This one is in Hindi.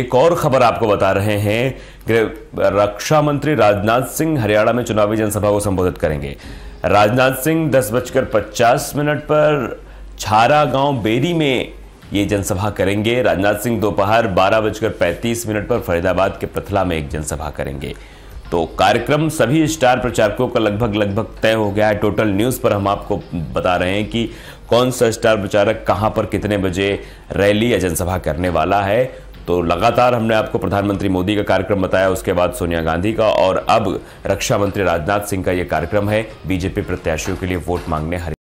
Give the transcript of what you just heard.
एक और खबर आपको बता रहे हैं रक्षा मंत्री राजनाथ सिंह हरियाणा में चुनावी जनसभा को संबोधित करेंगे राजनाथ सिंह दस बजकर पचास मिनट पर छारा गांव बेरी में ये जनसभा करेंगे राजनाथ सिंह दोपहर बारह बजकर पैंतीस मिनट पर फरीदाबाद के प्रथला में एक जनसभा करेंगे तो कार्यक्रम सभी स्टार प्रचारकों का लगभग लगभग तय हो गया है टोटल न्यूज़ पर हम आपको बता रहे हैं कि कौन सा स्टार प्रचारक कहां पर कितने बजे रैली या जनसभा करने वाला है तो लगातार हमने आपको प्रधानमंत्री मोदी का कार्यक्रम बताया उसके बाद सोनिया गांधी का और अब रक्षा मंत्री राजनाथ सिंह का यह कार्यक्रम है बीजेपी प्रत्याशियों के लिए वोट मांगने हरी